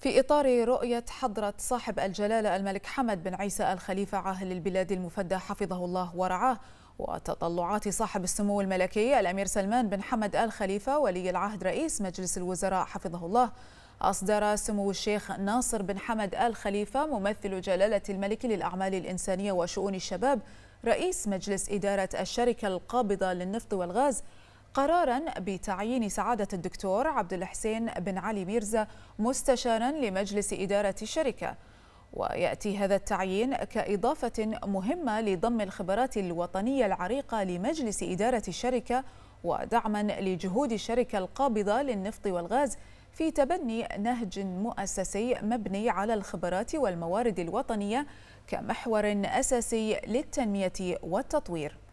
في إطار رؤية حضرة صاحب الجلالة الملك حمد بن عيسى الخليفة عاهل البلاد المفدى حفظه الله ورعاه وتطلعات صاحب السمو الملكي الأمير سلمان بن حمد آل خليفة ولي العهد رئيس مجلس الوزراء حفظه الله أصدر سمو الشيخ ناصر بن حمد آل خليفة ممثل جلالة الملك للأعمال الإنسانية وشؤون الشباب رئيس مجلس إدارة الشركة القابضة للنفط والغاز قرارا بتعيين سعادة الدكتور عبد الحسين بن علي ميرزا مستشارا لمجلس إدارة الشركة ويأتي هذا التعيين كإضافة مهمة لضم الخبرات الوطنية العريقة لمجلس إدارة الشركة ودعما لجهود الشركة القابضة للنفط والغاز في تبني نهج مؤسسي مبني على الخبرات والموارد الوطنية كمحور أساسي للتنمية والتطوير